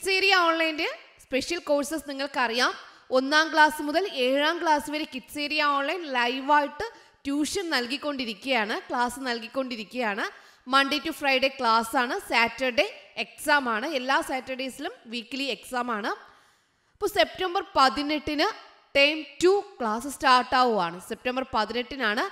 കിഡ്സേരിയ ഓൺലൈൻ്റെ special courses നിങ്ങൾക്കറിയാം ഒന്നാം class മുതൽ ഏഴാം ക്ലാസ് വരെ കിഡ്സേരിയ ഓൺലൈൻ ലൈവായിട്ട് ട്യൂഷൻ നൽകിക്കൊണ്ടിരിക്കുകയാണ് ക്ലാസ് നൽകിക്കൊണ്ടിരിക്കുകയാണ് മൺഡേ ടു ഫ്രൈഡേ ക്ലാസ് ആണ് സാറ്റർഡേ എക്സാം ആണ് എല്ലാ സാറ്റർഡേസിലും വീക്ക്ലി എക്സാം ആണ് അപ്പോൾ സെപ്റ്റംബർ പതിനെട്ടിന് ടേം ടു ക്ലാസ് സ്റ്റാർട്ട് ആവുകയാണ് സെപ്റ്റംബർ പതിനെട്ടിനാണ്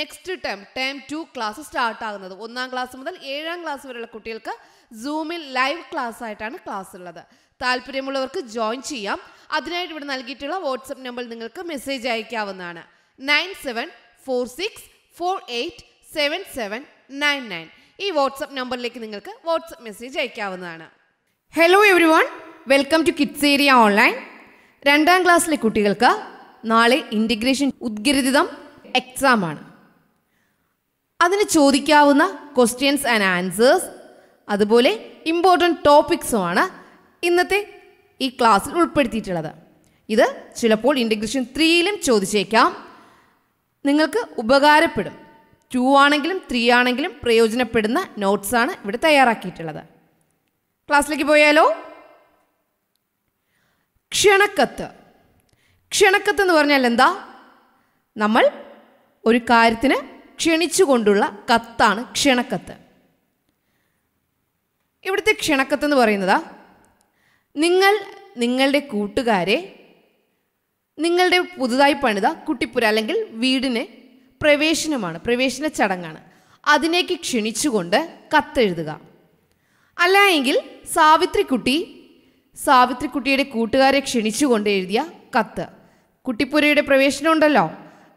next term term two class start ആകുന്നത് ഒന്നാം ക്ലാസ് മുതൽ ഏഴാം ക്ലാസ് വരെയുള്ള കുട്ടികൾക്ക് സൂമിൽ ലൈവ് ക്ലാസ് ആയിട്ടാണ് ക്ലാസ് ഉള്ളത് താല്പര്യമുള്ളവർക്ക് ജോയിൻ ചെയ്യാം അതിനായിട്ട് ഇവിടെ നൽകിയിട്ടുള്ള വാട്സപ്പ് നമ്പർ നിങ്ങൾക്ക് മെസ്സേജ് അയക്കാവുന്നതാണ് nine seven four six four eight seven seven nine nine ഈ വാട്സപ്പ് നമ്പറിലേക്ക് നിങ്ങൾക്ക് വാട്സപ്പ് മെസ്സേജ് അയക്കാവുന്നതാണ് hello everyone welcome to kids area online രണ്ടാം ക്ലാസ്സിലെ കുട്ടികൾക്ക് നാളെ ഇൻ്റഗ്രേഷൻ ഉദ്ഗ്രഥിതം എക്സാമാണ് അതിന് ചോദിക്കാവുന്ന ക്വസ്റ്റ്യൻസ് ആൻഡ് ആൻസേഴ്സ് അതുപോലെ ഇമ്പോർട്ടൻറ്റ് ടോപ്പിക്സുമാണ് ഇന്നത്തെ ഈ ക്ലാസ്സിൽ ഉൾപ്പെടുത്തിയിട്ടുള്ളത് ഇത് ചിലപ്പോൾ ഇൻ്റഗ്രേഷൻ ത്രീയിലും ചോദിച്ചേക്കാം നിങ്ങൾക്ക് ഉപകാരപ്പെടും ടു ആണെങ്കിലും ത്രീ ആണെങ്കിലും പ്രയോജനപ്പെടുന്ന നോട്ട്സാണ് ഇവിടെ തയ്യാറാക്കിയിട്ടുള്ളത് ക്ലാസ്സിലേക്ക് പോയാലോ ക്ഷണക്കത്ത് ക്ഷണക്കത്ത് എന്ന് പറഞ്ഞാൽ എന്താ നമ്മൾ ഒരു കാര്യത്തിന് ക്ഷണിച്ചുകൊണ്ടുള്ള കത്താണ് ക്ഷണക്കത്ത് ഇവിടുത്തെ ക്ഷണക്കത്തെന്ന് എന്ന് പറയുന്നതാ നിങ്ങൾ നിങ്ങളുടെ കൂട്ടുകാരെ നിങ്ങളുടെ പുതുതായി പണിത കുട്ടിപ്പുര അല്ലെങ്കിൽ വീടിന് പ്രവേശനമാണ് പ്രവേശന ചടങ്ങാണ് അതിനേക്ക് ക്ഷണിച്ചുകൊണ്ട് കത്തെഴുതുക അല്ല എങ്കിൽ സാവിത്രിക്കുട്ടി സാവിത്രിക്കുട്ടിയുടെ കൂട്ടുകാരെ ക്ഷണിച്ചുകൊണ്ട് എഴുതിയ കത്ത് കുട്ടിപ്പുരയുടെ പ്രവേശനമുണ്ടല്ലോ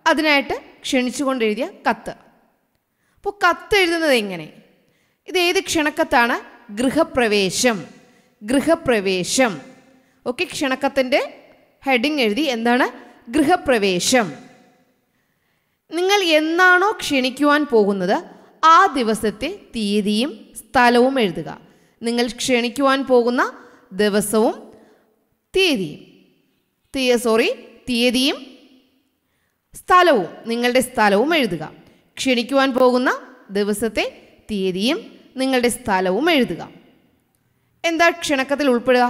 അതിനായിട്ട് ക്ഷണിച്ചുകൊണ്ട് എഴുതിയ കത്ത് അപ്പോൾ കത്ത് എഴുതുന്നത് എങ്ങനെ ഇത് ഏത് ക്ഷണക്കത്താണ് ഗൃഹപ്രവേശം ഗൃഹപ്രവേശം ഓക്കെ ക്ഷണക്കത്തിൻ്റെ ഹെഡിങ് എഴുതി എന്താണ് ഗൃഹപ്രവേശം നിങ്ങൾ എന്നാണോ ക്ഷണിക്കുവാൻ പോകുന്നത് ആ ദിവസത്തെ തീയതിയും സ്ഥലവും എഴുതുക നിങ്ങൾ ക്ഷണിക്കുവാൻ പോകുന്ന ദിവസവും തീയതിയും തീയ സോറി തീയതിയും സ്ഥലവും നിങ്ങളുടെ സ്ഥലവും എഴുതുക ക്ഷണിക്കുവാൻ പോകുന്ന ദിവസത്തെ തീയതിയും നിങ്ങളുടെ സ്ഥലവും എഴുതുക എന്താ ക്ഷണക്കത്തിൽ ഉൾപ്പെടുക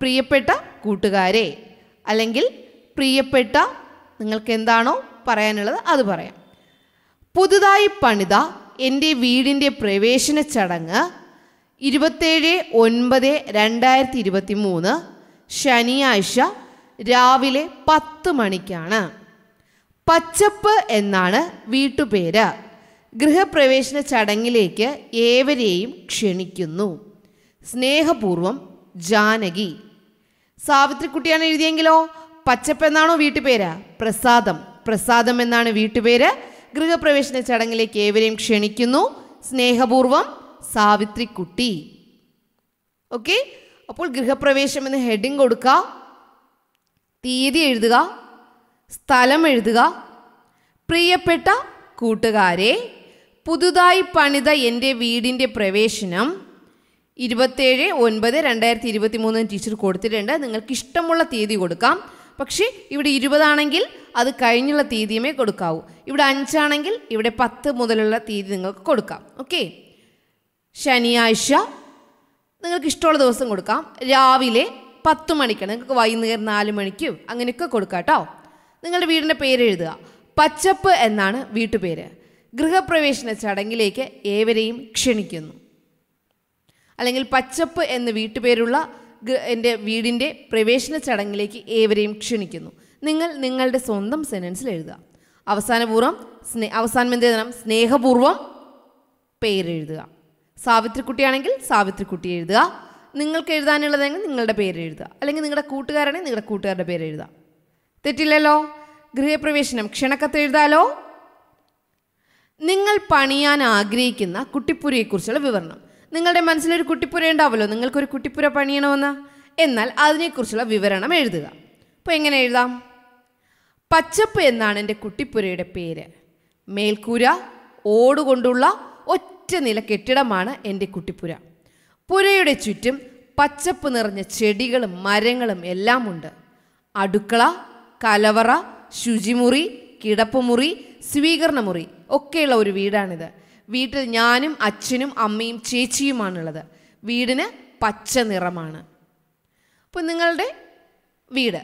പ്രിയപ്പെട്ട കൂട്ടുകാരെ അല്ലെങ്കിൽ പ്രിയപ്പെട്ട നിങ്ങൾക്ക് എന്താണോ പറയാനുള്ളത് അത് പറയാം പുതുതായി പണിത എൻ്റെ വീടിൻ്റെ പ്രവേശന ചടങ്ങ് ഇരുപത്തേഴ് ഒൻപത് രണ്ടായിരത്തി ഇരുപത്തി മൂന്ന് ശനിയാഴ്ച രാവിലെ പത്ത് മണിക്കാണ് പച്ചപ്പ് എന്നാണ് വീട്ടുപേര് ഗൃഹപ്രവേശന ചടങ്ങിലേക്ക് ഏവരെയും ക്ഷണിക്കുന്നു സ്നേഹപൂർവം ജാനകി സാവിത്രിക്കുട്ടിയാണ് എഴുതിയെങ്കിലോ പച്ചപ്പ് എന്നാണോ വീട്ടുപേര് പ്രസാദം പ്രസാദം എന്നാണ് വീട്ടുപേര് ഗൃഹപ്രവേശന ചടങ്ങിലേക്ക് ഏവരെയും ക്ഷണിക്കുന്നു സ്നേഹപൂർവം സാവിത്രിക്കുട്ടി ഓക്കെ അപ്പോൾ ഗൃഹപ്രവേശം എന്ന് ഹെഡിങ് കൊടുക്കുക തീയതി എഴുതുക സ്ഥലം എഴുതുക പ്രിയപ്പെട്ട കൂട്ടുകാരെ പുതുതായി പണിത എൻ്റെ വീടിൻ്റെ പ്രവേശനം ഇരുപത്തേഴ് ഒൻപത് രണ്ടായിരത്തി ഇരുപത്തി മൂന്ന് ടീച്ചർ കൊടുത്തിട്ടുണ്ട് നിങ്ങൾക്ക് ഇഷ്ടമുള്ള തീയതി കൊടുക്കാം പക്ഷേ ഇവിടെ ഇരുപതാണെങ്കിൽ അത് കഴിഞ്ഞുള്ള തീയതിയുമേ കൊടുക്കാവൂ ഇവിടെ അഞ്ചാണെങ്കിൽ ഇവിടെ പത്ത് മുതലുള്ള തീയതി നിങ്ങൾക്ക് കൊടുക്കാം ഓക്കെ ശനിയാഴ്ച നിങ്ങൾക്ക് ഇഷ്ടമുള്ള ദിവസം കൊടുക്കാം രാവിലെ പത്ത് മണിക്കാണ് നിങ്ങൾക്ക് വൈകുന്നേരം നാല് മണിക്കും അങ്ങനെയൊക്കെ കൊടുക്കാം കേട്ടോ നിങ്ങളുടെ വീടിൻ്റെ പേര് എഴുതുക പച്ചപ്പ് എന്നാണ് വീട്ടുപേര് ഗൃഹപ്രവേശന ചടങ്ങിലേക്ക് ഏവരെയും ക്ഷണിക്കുന്നു അല്ലെങ്കിൽ പച്ചപ്പ് എന്ന് വീട്ടുപേരുള്ള എൻ്റെ വീടിൻ്റെ പ്രവേശന ചടങ്ങിലേക്ക് ഏവരെയും ക്ഷണിക്കുന്നു നിങ്ങൾ നിങ്ങളുടെ സ്വന്തം സെൻറ്റൻസിൽ എഴുതുക അവസാനപൂർവ്വം സ്നേ അവസാനം എന്ത് എഴുതണം സ്നേഹപൂർവ്വം പേരെഴുതുക സാവിത്രിക്കുട്ടിയാണെങ്കിൽ സാവിത്രിക്കുട്ടി എഴുതുക നിങ്ങൾക്ക് എഴുതാനുള്ളതെങ്കിൽ നിങ്ങളുടെ പേര് എഴുതുക അല്ലെങ്കിൽ നിങ്ങളുടെ കൂട്ടുകാരാണെങ്കിൽ നിങ്ങളുടെ കൂട്ടുകാരുടെ പേര് എഴുതുക തെറ്റില്ലല്ലോ ഗൃഹപ്രവേശനം ക്ഷണക്കത്ത് എഴുതാലോ നിങ്ങൾ പണിയാൻ ആഗ്രഹിക്കുന്ന കുട്ടിപ്പുരയെക്കുറിച്ചുള്ള വിവരണം നിങ്ങളുടെ മനസ്സിലൊരു കുട്ടിപ്പുര ഉണ്ടാവുമല്ലോ നിങ്ങൾക്കൊരു കുട്ടിപ്പുര പണിയണമെന്ന് എന്നാൽ അതിനെക്കുറിച്ചുള്ള വിവരണം എഴുതുക അപ്പോൾ എങ്ങനെ എഴുതാം പച്ചപ്പ് എന്നാണ് എൻ്റെ കുട്ടിപ്പുരയുടെ പേര് മേൽക്കൂര ഓടുകൊണ്ടുള്ള ഒറ്റ നില കെട്ടിടമാണ് എൻ്റെ കുട്ടിപ്പുര പുരയുടെ ചുറ്റും പച്ചപ്പ് നിറഞ്ഞ ചെടികളും മരങ്ങളും എല്ലാം ഉണ്ട് അടുക്കള കലവറ ശുചിമുറി കിടപ്പുമുറി സ്വീകരണമുറി ഒക്കെയുള്ള ഒരു വീടാണിത് വീട്ടിൽ ഞാനും അച്ഛനും അമ്മയും ചേച്ചിയുമാണുള്ളത് വീടിന് പച്ച നിറമാണ് അപ്പോൾ നിങ്ങളുടെ വീട്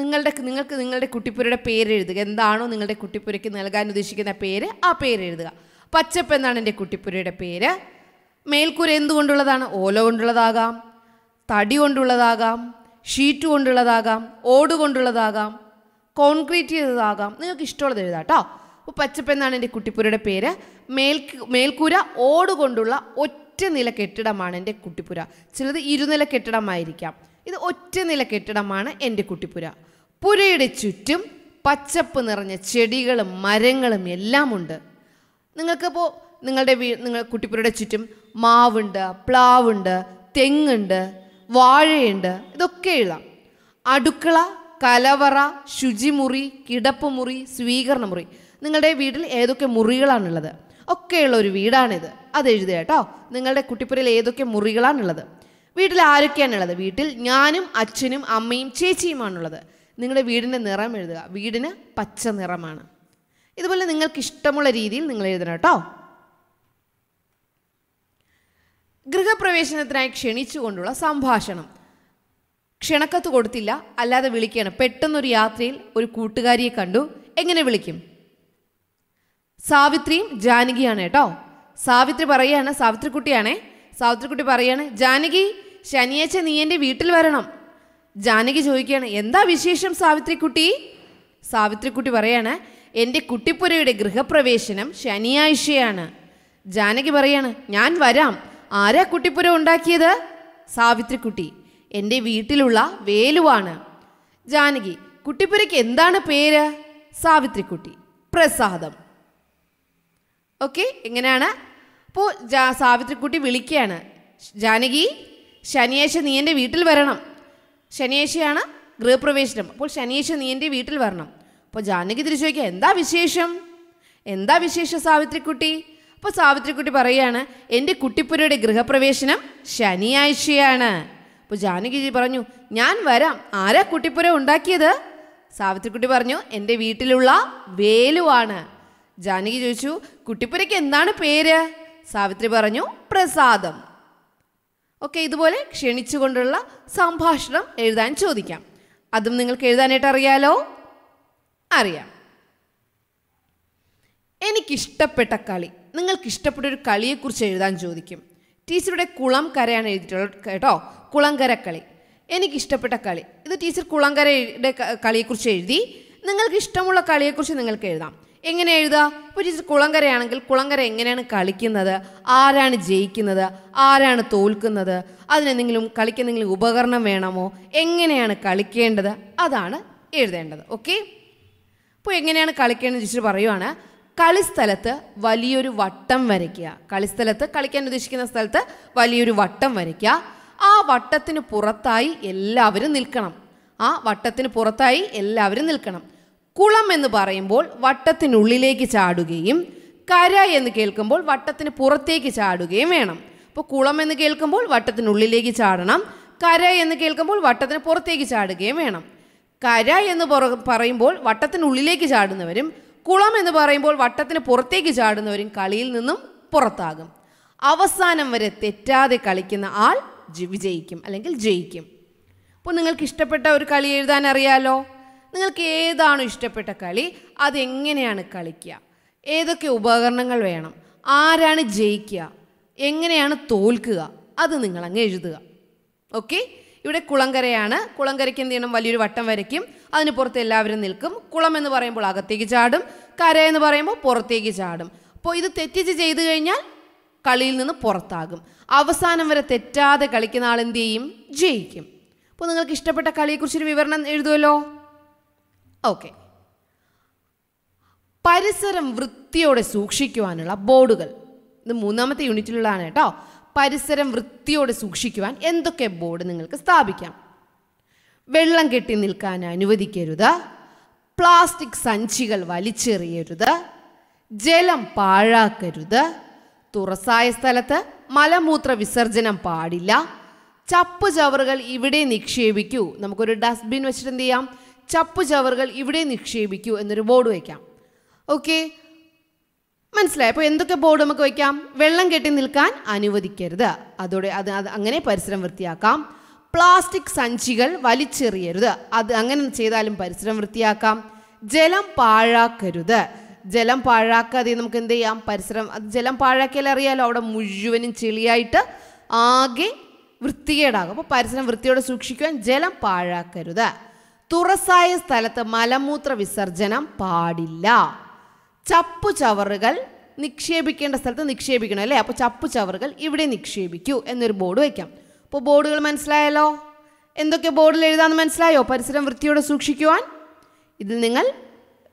നിങ്ങളുടെ നിങ്ങൾക്ക് നിങ്ങളുടെ കുട്ടിപ്പുരയുടെ എഴുതുക എന്താണോ നിങ്ങളുടെ കുട്ടിപ്പുരയ്ക്ക് നൽകാൻ ഉദ്ദേശിക്കുന്ന പേര് ആ പേര് എഴുതുക പച്ചപ്പ് എന്നാണ് എൻ്റെ കുട്ടിപ്പുരയുടെ പേര് മേൽക്കൂര എന്തുകൊണ്ടുള്ളതാണ് ഓല കൊണ്ടുള്ളതാകാം തടി കൊണ്ടുള്ളതാകാം ഷീറ്റ് കൊണ്ടുള്ളതാകാം ഓട് കൊണ്ടുള്ളതാകാം കോൺക്രീറ്റ് ചെയ്തതാകാം നിങ്ങൾക്ക് ഇഷ്ടമുള്ളത് എഴുതാം കേട്ടോ അപ്പോൾ പച്ചപ്പെന്നാണ് എൻ്റെ കുട്ടിപ്പുരയുടെ പേര് മേൽ മേൽക്കൂര ഓട് കൊണ്ടുള്ള ഒറ്റ നില കെട്ടിടമാണ് എൻ്റെ കുട്ടിപ്പുര ചിലത് ഇരുനില കെട്ടിടമായിരിക്കാം ഇത് ഒറ്റ നില കെട്ടിടമാണ് എൻ്റെ കുട്ടിപ്പുര പുരയുടെ ചുറ്റും പച്ചപ്പ് നിറഞ്ഞ ചെടികളും മരങ്ങളും എല്ലാം ഉണ്ട് നിങ്ങൾക്കിപ്പോൾ നിങ്ങളുടെ വീ നിങ്ങൾ കുട്ടിപ്പുരയുടെ ചുറ്റും മാവുണ്ട് പ്ലാവുണ്ട് തെങ്ങുണ്ട് വാഴയുണ്ട് ഇതൊക്കെ എഴുതാം അടുക്കള കലവറ ശുചിമുറി കിടപ്പുമുറി സ്വീകരണമുറി നിങ്ങളുടെ വീട്ടിൽ ഏതൊക്കെ മുറികളാണുള്ളത് ഒക്കെയുള്ള ഒരു വീടാണിത് അത് എഴുതുക കേട്ടോ നിങ്ങളുടെ കുട്ടിപ്പുരയിൽ ഏതൊക്കെ മുറികളാണുള്ളത് വീട്ടിൽ ആരൊക്കെയാണുള്ളത് വീട്ടിൽ ഞാനും അച്ഛനും അമ്മയും ചേച്ചിയുമാണുള്ളത് നിങ്ങളുടെ വീടിൻ്റെ നിറം എഴുതുക വീടിന് പച്ച നിറമാണ് ഇതുപോലെ നിങ്ങൾക്ക് ഇഷ്ടമുള്ള രീതിയിൽ നിങ്ങൾ എഴുതണം കേട്ടോ ഗൃഹപ്രവേശനത്തിനായി ക്ഷണിച്ചുകൊണ്ടുള്ള സംഭാഷണം ക്ഷണക്കത്ത് കൊടുത്തില്ല അല്ലാതെ വിളിക്കുകയാണ് പെട്ടെന്നൊരു യാത്രയിൽ ഒരു കൂട്ടുകാരിയെ കണ്ടു എങ്ങനെ വിളിക്കും സാവിത്രിയും ജാനകിയാണ് കേട്ടോ സാവിത്രി പറയാണ് സാവിത്രിക്കുട്ടിയാണേ സാവിത്രിക്കുട്ടി പറയാണ് ജാനകി ശനിയാഴ്ച നീ എൻ്റെ വീട്ടിൽ വരണം ജാനകി ചോദിക്കുകയാണ് എന്താ വിശേഷം സാവിത്രിക്കുട്ടി സാവിത്രിക്കുട്ടി പറയാണ് എൻ്റെ കുട്ടിപ്പുരയുടെ ഗൃഹപ്രവേശനം ശനിയാഴ്ചയാണ് ജാനകി പറയാണ് ഞാൻ വരാം ആരാ കുട്ടിപ്പുര ഉണ്ടാക്കിയത് സാവിത്രിക്കുട്ടി എൻ്റെ വീട്ടിലുള്ള വേലുവാണ് ജാനകി കുട്ടിപ്പുരയ്ക്ക് എന്താണ് പേര് സാവിത്രിക്കുട്ടി പ്രസാദം ഓക്കെ എങ്ങനെയാണ് അപ്പോൾ സാവിത്രിക്കുട്ടി വിളിക്കുകയാണ് ജാനകി ശനിയാഴ്ച നീ എൻ്റെ വീട്ടിൽ വരണം ശനിയാഴ്ചയാണ് ഗൃഹപ്രവേശനം അപ്പോൾ ശനിയാഴ്ച നീ എൻ്റെ വീട്ടിൽ വരണം അപ്പോൾ ജാനകി തിരിച്ചു ചോദിക്കുക എന്താ വിശേഷം എന്താ വിശേഷം സാവിത്രിക്കുട്ടി അപ്പോൾ സാവിത്രിക്കുട്ടി പറയുകയാണ് എൻ്റെ കുട്ടിപ്പുരയുടെ ഗൃഹപ്രവേശനം ശനിയാഴ്ചയാണ് അപ്പോൾ ജാനകിജി പറഞ്ഞു ഞാൻ വരാം ആരാ കുട്ടിപ്പുര ഉണ്ടാക്കിയത് സാവിത്രിക്കുട്ടി പറഞ്ഞു എൻ്റെ വീട്ടിലുള്ള വേലുവാണ് ജാനകി ചോദിച്ചു കുട്ടിപ്പുരയ്ക്ക് എന്താണ് പേര് സാവിത്രി പറഞ്ഞു പ്രസാദം ഓക്കെ ഇതുപോലെ ക്ഷണിച്ചുകൊണ്ടുള്ള സംഭാഷണം എഴുതാൻ ചോദിക്കാം അതും നിങ്ങൾക്ക് എഴുതാനായിട്ട് അറിയാലോ അറിയാം എനിക്കിഷ്ടപ്പെട്ട കളി നിങ്ങൾക്ക് ഇഷ്ടപ്പെട്ട ഒരു കളിയെക്കുറിച്ച് എഴുതാൻ ചോദിക്കും ടീച്ചറുടെ കുളം കരയാണ് എഴുതിയിട്ടുള്ളത് കേട്ടോ കുളങ്കര കളി എനിക്കിഷ്ടപ്പെട്ട കളി ഇത് ടീച്ചർ കുളങ്കരയുടെ കളിയെക്കുറിച്ച് എഴുതി നിങ്ങൾക്ക് ഇഷ്ടമുള്ള കളിയെക്കുറിച്ച് നിങ്ങൾക്ക് എഴുതാം എങ്ങനെ എഴുതുക ഇപ്പോൾ ടീച്ചർ കുളങ്കരയാണെങ്കിൽ കുളങ്കര എങ്ങനെയാണ് കളിക്കുന്നത് ആരാണ് ജയിക്കുന്നത് ആരാണ് തോൽക്കുന്നത് അതിനെന്തെങ്കിലും കളിക്കെന്തെങ്കിലും ഉപകരണം വേണമോ എങ്ങനെയാണ് കളിക്കേണ്ടത് അതാണ് എഴുതേണ്ടത് ഓക്കെ അപ്പോൾ എങ്ങനെയാണ് കളിക്കേണ്ടത് ടീച്ചർ പറയുവാണ് കളിസ്ഥലത്ത് വലിയൊരു വട്ടം വരയ്ക്കുക കളിസ്ഥലത്ത് കളിക്കാൻ ഉദ്ദേശിക്കുന്ന സ്ഥലത്ത് വലിയൊരു വട്ടം വരയ്ക്കുക ആ വട്ടത്തിന് പുറത്തായി എല്ലാവരും നിൽക്കണം ആ വട്ടത്തിന് പുറത്തായി എല്ലാവരും നിൽക്കണം കുളം എന്ന് പറയുമ്പോൾ വട്ടത്തിനുള്ളിലേക്ക് ചാടുകയും കര എന്ന് കേൾക്കുമ്പോൾ വട്ടത്തിന് പുറത്തേക്ക് ചാടുകയും വേണം അപ്പോൾ കുളം എന്ന് കേൾക്കുമ്പോൾ വട്ടത്തിനുള്ളിലേക്ക് ചാടണം കര എന്ന് കേൾക്കുമ്പോൾ വട്ടത്തിന് പുറത്തേക്ക് ചാടുകയും വേണം കര എന്ന് പറയുമ്പോൾ വട്ടത്തിനുള്ളിലേക്ക് ചാടുന്നവരും കുളം എന്ന് പറയുമ്പോൾ വട്ടത്തിന് പുറത്തേക്ക് ചാടുന്നവരും കളിയിൽ നിന്നും പുറത്താകും അവസാനം വരെ തെറ്റാതെ കളിക്കുന്ന ആൾ വിജയിക്കും അല്ലെങ്കിൽ ജയിക്കും അപ്പോൾ നിങ്ങൾക്ക് ഇഷ്ടപ്പെട്ട ഒരു കളി എഴുതാൻ അറിയാലോ നിങ്ങൾക്ക് ഏതാണോ ഇഷ്ടപ്പെട്ട കളി അതെങ്ങനെയാണ് കളിക്കുക ഏതൊക്കെ ഉപകരണങ്ങൾ വേണം ആരാണ് ജയിക്കുക എങ്ങനെയാണ് തോൽക്കുക അത് നിങ്ങളങ്ങ് എഴുതുക ഓക്കെ ഇവിടെ കുളങ്കരയാണ് കുളങ്കരയ്ക്ക് എന്ത് ചെയ്യണം വലിയൊരു വട്ടം വരയ്ക്കും അതിന് പുറത്ത് എല്ലാവരും നിൽക്കും കുളം എന്ന് പറയുമ്പോൾ അകത്തേക്ക് ചാടും കര എന്ന് പറയുമ്പോൾ പുറത്തേക്ക് ചാടും അപ്പോൾ ഇത് തെറ്റിച്ച് ചെയ്തു കഴിഞ്ഞാൽ കളിയിൽ നിന്ന് പുറത്താകും അവസാനം വരെ തെറ്റാതെ കളിക്കുന്ന ആൾ എന്ത് ചെയ്യും ജയിക്കും അപ്പോൾ നിങ്ങൾക്ക് ഇഷ്ടപ്പെട്ട കളിയെക്കുറിച്ചൊരു വിവരണം എഴുതുമല്ലോ ഓക്കെ പരിസരം വൃത്തിയോടെ സൂക്ഷിക്കുവാനുള്ള ബോർഡുകൾ ഇത് മൂന്നാമത്തെ യൂണിറ്റിലുള്ളതാണ് കേട്ടോ പരിസരം വൃത്തിയോടെ സൂക്ഷിക്കുവാൻ എന്തൊക്കെ ബോർഡ് നിങ്ങൾക്ക് സ്ഥാപിക്കാം വെള്ളം കെട്ടി നിൽക്കാൻ അനുവദിക്കരുത് പ്ലാസ്റ്റിക് സഞ്ചികൾ വലിച്ചെറിയരുത് ജലം പാഴാക്കരുത് തുറസായ സ്ഥലത്ത് മലമൂത്ര വിസർജനം പാടില്ല ചപ്പ് ചവറുകൾ ഇവിടെ നിക്ഷേപിക്കൂ നമുക്കൊരു ഡസ്റ്റ്ബിൻ വെച്ചിട്ട് എന്ത് ചെയ്യാം ചവറുകൾ ഇവിടെ നിക്ഷേപിക്കൂ എന്നൊരു ബോർഡ് വയ്ക്കാം ഓക്കെ മനസ്സിലായി അപ്പോൾ എന്തൊക്കെ ബോർഡ് നമുക്ക് വയ്ക്കാം വെള്ളം കെട്ടി നിൽക്കാൻ അനുവദിക്കരുത് അതോടെ അത് അത് അങ്ങനെ പരിസരം വൃത്തിയാക്കാം പ്ലാസ്റ്റിക് സഞ്ചികൾ വലിച്ചെറിയരുത് അത് അങ്ങനെ ചെയ്താലും പരിസരം വൃത്തിയാക്കാം ജലം പാഴാക്കരുത് ജലം പാഴാക്കാതെ നമുക്ക് എന്ത് ചെയ്യാം പരിസരം അത് ജലം പാഴാക്കിയാൽ അറിയാലോ അവിടെ മുഴുവനും ചെളിയായിട്ട് ആകെ വൃത്തികേടാകും അപ്പോൾ പരിസരം വൃത്തിയോടെ സൂക്ഷിക്കുവാൻ ജലം പാഴാക്കരുത് തുറസായ സ്ഥലത്ത് മലമൂത്ര വിസർജനം പാടില്ല ചപ്പു ചവറുകൾ നിക്ഷേപിക്കേണ്ട സ്ഥലത്ത് നിക്ഷേപിക്കണം അല്ലേ അപ്പോൾ ചപ്പു ചവറുകൾ ഇവിടെ നിക്ഷേപിക്കൂ എന്നൊരു ബോർഡ് വയ്ക്കാം അപ്പോൾ ബോർഡുകൾ മനസ്സിലായല്ലോ എന്തൊക്കെ ബോർഡിൽ എഴുതാമെന്ന് മനസ്സിലായോ പരിസരം വൃത്തിയോടെ സൂക്ഷിക്കുവാൻ ഇതിൽ നിങ്ങൾ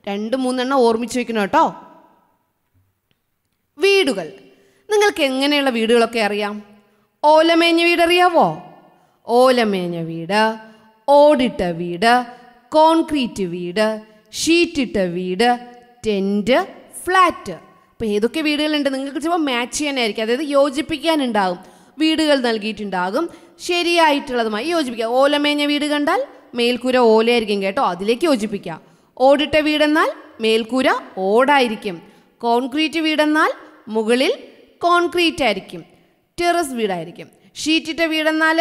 രണ്ട് മൂന്നെണ്ണം ഓർമ്മിച്ച് വയ്ക്കണം കേട്ടോ വീടുകൾ നിങ്ങൾക്ക് എങ്ങനെയുള്ള വീടുകളൊക്കെ അറിയാം ഓലമേഞ്ഞ വീട് അറിയാവോ ഓലമേഞ്ഞ വീട് ഓടിട്ട വീട് കോൺക്രീറ്റ് വീട് ഷീറ്റിട്ട വീട് ടെൻറ്റ് ഫ്ലാറ്റ് അപ്പോൾ ഏതൊക്കെ വീടുകളുണ്ട് നിങ്ങൾക്ക് ചിലപ്പോൾ മാച്ച് ചെയ്യാനായിരിക്കും അതായത് യോജിപ്പിക്കാനുണ്ടാകും വീടുകൾ നൽകിയിട്ടുണ്ടാകും ശരിയായിട്ടുള്ളതുമായി യോജിപ്പിക്കുക ഓലമേഞ്ഞ വീട് കണ്ടാൽ മേൽക്കൂര ഓലയായിരിക്കും കേട്ടോ അതിലേക്ക് യോജിപ്പിക്കുക ഓടിട്ട വീടെന്നാൽ മേൽക്കൂര ഓടായിരിക്കും കോൺക്രീറ്റ് വീടെന്നാൽ മുകളിൽ കോൺക്രീറ്റ് ആയിരിക്കും ടെറസ് വീടായിരിക്കും ഷീറ്റിട്ട വീടെന്നാൽ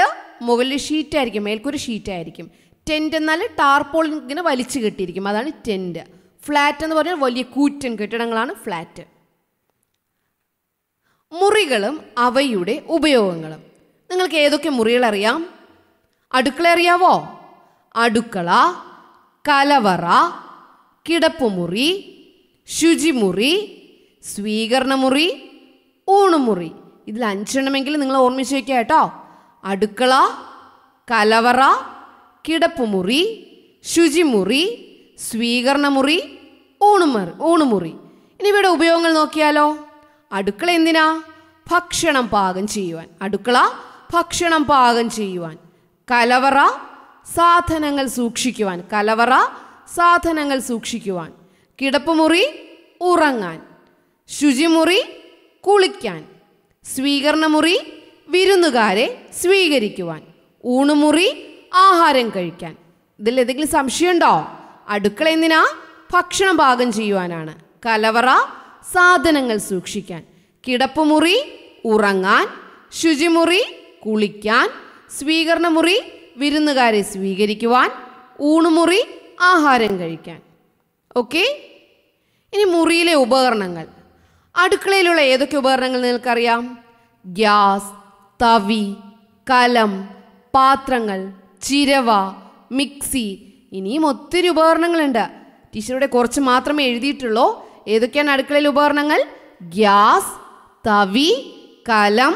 മുകളിൽ ഷീറ്റായിരിക്കും മേൽക്കൊരു ഷീറ്റായിരിക്കും ടെൻറ്റ് എന്നാൽ ടാർപോൾ ഇങ്ങനെ വലിച്ചു കെട്ടിയിരിക്കും അതാണ് ടെൻറ്റ് ഫ്ലാറ്റ് എന്ന് പറഞ്ഞാൽ വലിയ കൂറ്റൻ കെട്ടിടങ്ങളാണ് ഫ്ലാറ്റ് മുറികളും അവയുടെ ഉപയോഗങ്ങളും നിങ്ങൾക്ക് ഏതൊക്കെ മുറികൾ അറിയാം അടുക്കള അറിയാവോ അടുക്കള കലവറ കിടപ്പുമുറി ശുചിമുറി സ്വീകരണമുറി ഊണുമുറി ഇതിൽ അഞ്ചെണ്ണമെങ്കിൽ നിങ്ങൾ ഓർമ്മിച്ച് വയ്ക്കുക കേട്ടോ അടുക്കള കലവറ കിടപ്പുമുറി ശുചിമുറി സ്വീകരണമുറി ഊണുമറി ഊണുമുറി ഇനി ഇവിടെ ഉപയോഗങ്ങൾ നോക്കിയാലോ അടുക്കള എന്തിനാ ഭക്ഷണം പാകം ചെയ്യുവാൻ അടുക്കള ഭക്ഷണം പാകം ചെയ്യുവാൻ കലവറ സാധനങ്ങൾ സൂക്ഷിക്കുവാൻ കലവറ സാധനങ്ങൾ സൂക്ഷിക്കുവാൻ കിടപ്പുമുറി ഉറങ്ങാൻ ശുചിമുറി കുളിക്കാൻ സ്വീകരണമുറി വിരുന്നുകാരെ സ്വീകരിക്കുവാൻ ഊണുമുറി ആഹാരം കഴിക്കാൻ ഇതിൽ എന്തെങ്കിലും സംശയമുണ്ടോ അടുക്കള എന്തിനാ ഭക്ഷണം പാകം ചെയ്യുവാനാണ് കലവറ സാധനങ്ങൾ സൂക്ഷിക്കാൻ കിടപ്പുമുറി ഉറങ്ങാൻ ശുചിമുറി കുളിക്കാൻ സ്വീകരണമുറി വിരുന്നുകാരെ സ്വീകരിക്കുവാൻ ഊണുമുറി ആഹാരം കഴിക്കാൻ ഓക്കെ ഇനി മുറിയിലെ ഉപകരണങ്ങൾ അടുക്കളയിലുള്ള ഏതൊക്കെ ഉപകരണങ്ങൾ നിങ്ങൾക്കറിയാം ഗ്യാസ് തവി കലം പാത്രങ്ങൾ ചിരവ മിക്സി ഇനിയും ഒത്തിരി ഉപകരണങ്ങളുണ്ട് ടീച്ചറുടെ കുറച്ച് മാത്രമേ എഴുതിയിട്ടുള്ളൂ ഏതൊക്കെയാണ് അടുക്കളയിലെ ഉപകരണങ്ങൾ ഗ്യാസ് തവി കലം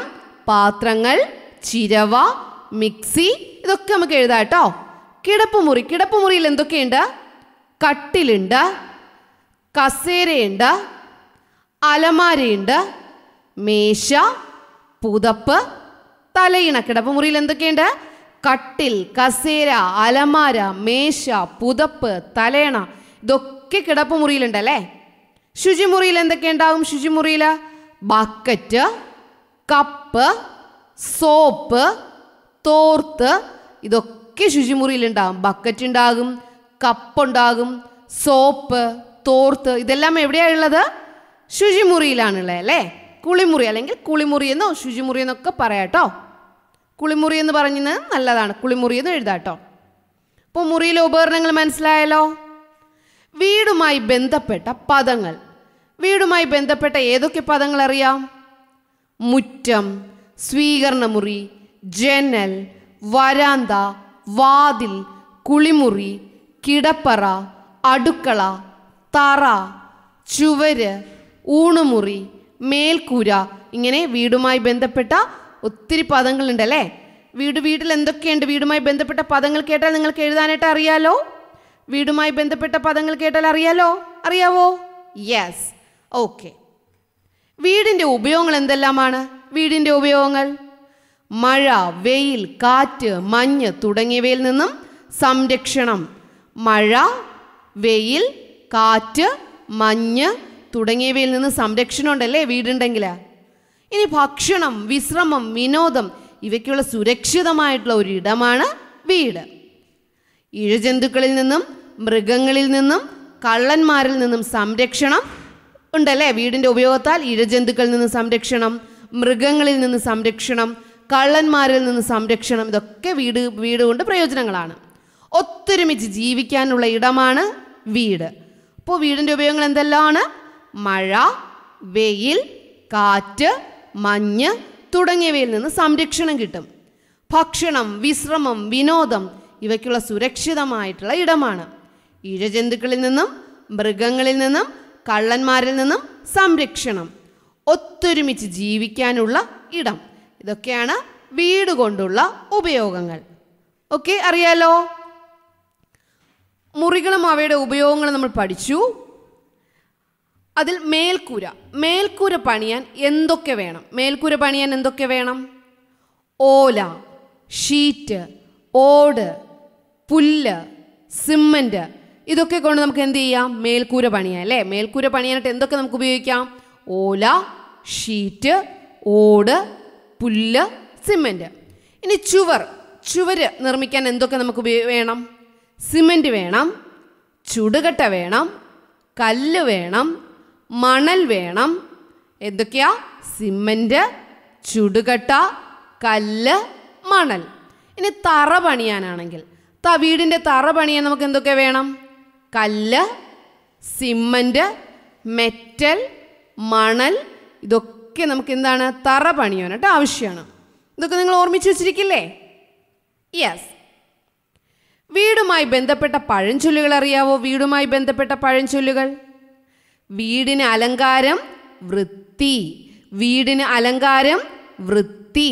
പാത്രങ്ങൾ ചിരവ മിക്സി ഇതൊക്കെ നമുക്ക് എഴുതാം കേട്ടോ കിടപ്പുമുറി കിടപ്പുമുറിയിൽ എന്തൊക്കെയുണ്ട് കട്ടിലുണ്ട് കസേരയുണ്ട് അലമാരയുണ്ട് മേശ പുതപ്പ് തലയിണ കിടപ്പ് മുറിയിൽ എന്തൊക്കെയുണ്ട് കട്ടിൽ കസേര അലമാര മേശ പുതപ്പ് തലയണ ഇതൊക്കെ കിടപ്പ് മുറിയിലുണ്ട് അല്ലേ ശുചിമുറിയിൽ എന്തൊക്കെ ഉണ്ടാകും ശുചിമുറിയിൽ ബക്കറ്റ് കപ്പ് സോപ്പ് തോർത്ത് ഇതൊക്കെ ശുചിമുറിയിലുണ്ടാകും ബക്കറ്റ് ഉണ്ടാകും കപ്പുണ്ടാകും സോപ്പ് തോർത്ത് ഇതെല്ലാം എവിടെയാണ് ഉള്ളത് ശുചിമുറിയിലാണുള്ളത് അല്ലേ കുളിമുറി അല്ലെങ്കിൽ കുളിമുറി എന്നോ ശുചിമുറി എന്നൊക്കെ പറയാട്ടോ കുളിമുറി എന്ന് പറഞ്ഞത് നല്ലതാണ് കുളിമുറി എന്ന് എഴുതാട്ടോ അപ്പോൾ മുറിയിലെ ഉപകരണങ്ങൾ മനസ്സിലായല്ലോ വീടുമായി ബന്ധപ്പെട്ട പദങ്ങൾ വീടുമായി ബന്ധപ്പെട്ട ഏതൊക്കെ പദങ്ങൾ അറിയാം മുറ്റം സ്വീകരണമുറി ജനൽ വരാന്ത വാതിൽ കുളിമുറി കിടപ്പറ അടുക്കള തറ ചുവര് ഊണുമുറി മേൽക്കൂര ഇങ്ങനെ വീടുമായി ബന്ധപ്പെട്ട ഒത്തിരി പദങ്ങളുണ്ട് അല്ലേ വീട് വീട്ടിൽ എന്തൊക്കെയുണ്ട് വീടുമായി ബന്ധപ്പെട്ട പദങ്ങൾ കേട്ടാൽ നിങ്ങൾക്ക് എഴുതാനായിട്ട് അറിയാലോ വീടുമായി ബന്ധപ്പെട്ട പദങ്ങൾ കേട്ടാൽ അറിയാലോ അറിയാവോ യെസ് ഓക്കെ വീടിൻ്റെ ഉപയോഗങ്ങൾ എന്തെല്ലാമാണ് വീടിൻ്റെ ഉപയോഗങ്ങൾ മഴ വെയിൽ കാറ്റ് മഞ്ഞ് തുടങ്ങിയവയിൽ നിന്നും സംരക്ഷണം മഴ വെയിൽ കാറ്റ് മഞ്ഞ് തുടങ്ങിയവയിൽ നിന്ന് സംരക്ഷണമുണ്ടല്ലേ വീടുണ്ടെങ്കിൽ ഇനി ഭക്ഷണം വിശ്രമം വിനോദം ഇവയ്ക്കുള്ള സുരക്ഷിതമായിട്ടുള്ള ഒരിടമാണ് വീട് ഇഴജന്തുക്കളിൽ നിന്നും മൃഗങ്ങളിൽ നിന്നും കള്ളന്മാരിൽ നിന്നും സംരക്ഷണം ഉണ്ടല്ലേ വീടിൻ്റെ ഉപയോഗത്താൽ ഇഴജന്തുക്കളിൽ നിന്ന് സംരക്ഷണം മൃഗങ്ങളിൽ നിന്ന് സംരക്ഷണം കള്ളന്മാരിൽ നിന്ന് സംരക്ഷണം ഇതൊക്കെ വീട് വീട് കൊണ്ട് പ്രയോജനങ്ങളാണ് ഒത്തൊരുമിച്ച് ജീവിക്കാനുള്ള ഇടമാണ് വീട് അപ്പോൾ വീടിൻ്റെ ഉപയോഗങ്ങൾ എന്തെല്ലാമാണ് മഴ വെയിൽ കാറ്റ് മഞ്ഞ് തുടങ്ങിയവയിൽ നിന്ന് സംരക്ഷണം കിട്ടും ഭക്ഷണം വിശ്രമം വിനോദം ഇവയ്ക്കുള്ള സുരക്ഷിതമായിട്ടുള്ള ഇടമാണ് ഇഴജന്തുക്കളിൽ നിന്നും മൃഗങ്ങളിൽ നിന്നും കള്ളന്മാരിൽ നിന്നും സംരക്ഷണം ഒത്തൊരുമിച്ച് ജീവിക്കാനുള്ള ഇടം ഇതൊക്കെയാണ് വീട് കൊണ്ടുള്ള ഉപയോഗങ്ങൾ ഓക്കെ അറിയാലോ മുറികളും അവയുടെ ഉപയോഗങ്ങളും നമ്മൾ പഠിച്ചു അതിൽ മേൽക്കൂര മേൽക്കൂര പണിയാൻ എന്തൊക്കെ വേണം മേൽക്കൂര പണിയാൻ എന്തൊക്കെ വേണം ഓല ഷീറ്റ് ഓട് പുല്ല് സിമ്മൻറ്റ് ഇതൊക്കെ കൊണ്ട് നമുക്ക് എന്ത് ചെയ്യാം മേൽക്കൂര പണിയാം അല്ലേ മേൽക്കൂര പണിയാനായിട്ട് എന്തൊക്കെ നമുക്ക് ഉപയോഗിക്കാം ഓല ഷീറ്റ് ഓട് പുല്ല് സിമൻറ്റ് ഇനി ചുവർ ചുവര് നിർമ്മിക്കാൻ എന്തൊക്കെ നമുക്ക് വേണം സിമൻറ്റ് വേണം ചുടുകട്ട വേണം കല്ല് വേണം മണൽ വേണം എന്തൊക്കെയാ സിമെന്റ് ചുടുകട്ട കല്ല് മണൽ ഇനി തറ പണിയാനാണെങ്കിൽ ത വീടിൻ്റെ തറ പണിയാൻ നമുക്ക് എന്തൊക്കെ വേണം കല്ല് സിമെന്റ് മെറ്റൽ മണൽ ഇതൊക്കെ നമുക്ക് എന്താണ് തറ പണിയാനായിട്ട് ആവശ്യമാണ് ഇതൊക്കെ നിങ്ങൾ ഓർമ്മിച്ച് വെച്ചിരിക്കില്ലേ യെസ് വീടുമായി ബന്ധപ്പെട്ട പഴഞ്ചൊല്ലുകൾ അറിയാവോ വീടുമായി ബന്ധപ്പെട്ട പഴഞ്ചൊല്ലുകൾ വീടിന് അലങ്കാരം വൃത്തി വീടിന് അലങ്കാരം വൃത്തി